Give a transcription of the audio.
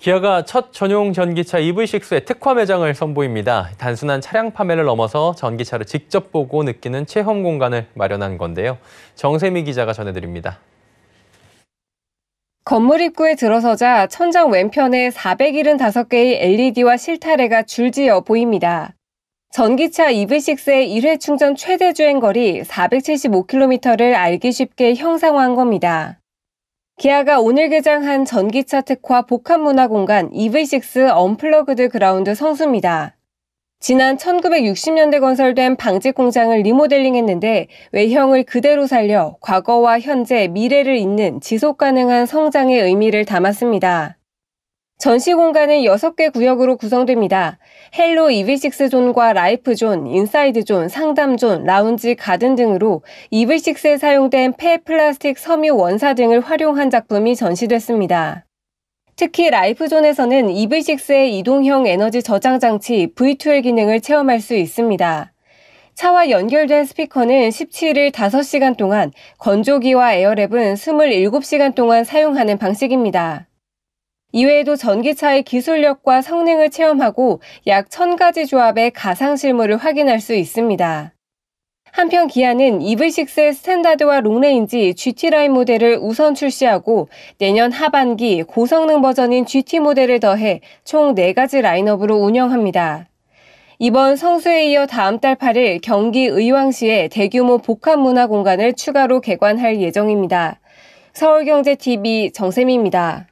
기아가 첫 전용 전기차 EV6의 특화 매장을 선보입니다. 단순한 차량 판매를 넘어서 전기차를 직접 보고 느끼는 체험 공간을 마련한 건데요. 정세미 기자가 전해드립니다. 건물 입구에 들어서자 천장 왼편에 475개의 LED와 실타래가 줄지어 보입니다. 전기차 EV6의 1회 충전 최대 주행 거리 475km를 알기 쉽게 형상화한 겁니다. 기아가 오늘 개장한 전기차 특화 복합문화공간 EV6 언플러그드 그라운드 성수입니다. 지난 1960년대 건설된 방직 공장을 리모델링했는데 외형을 그대로 살려 과거와 현재, 미래를 잇는 지속 가능한 성장의 의미를 담았습니다. 전시 공간은 6개 구역으로 구성됩니다. 헬로 EV6 존과 라이프 존, 인사이드 존, 상담 존, 라운지 가든 등으로 EV6에 사용된 폐 플라스틱 섬유 원사 등을 활용한 작품이 전시됐습니다. 특히 라이프존에서는 EV6의 이동형 에너지 저장 장치 V2L 기능을 체험할 수 있습니다. 차와 연결된 스피커는 17일 5시간 동안 건조기와 에어랩은 27시간 동안 사용하는 방식입니다. 이외에도 전기차의 기술력과 성능을 체험하고 약 1000가지 조합의 가상 실물을 확인할 수 있습니다. 한편 기아는 EV6의 스탠다드와 롱레인지 GT 라인 모델을 우선 출시하고 내년 하반기 고성능 버전인 GT 모델을 더해 총 4가지 라인업으로 운영합니다. 이번 성수에 이어 다음 달 8일 경기 의왕시에 대규모 복합 문화 공간을 추가로 개관할 예정입니다. 서울경제TV 정세미입니다.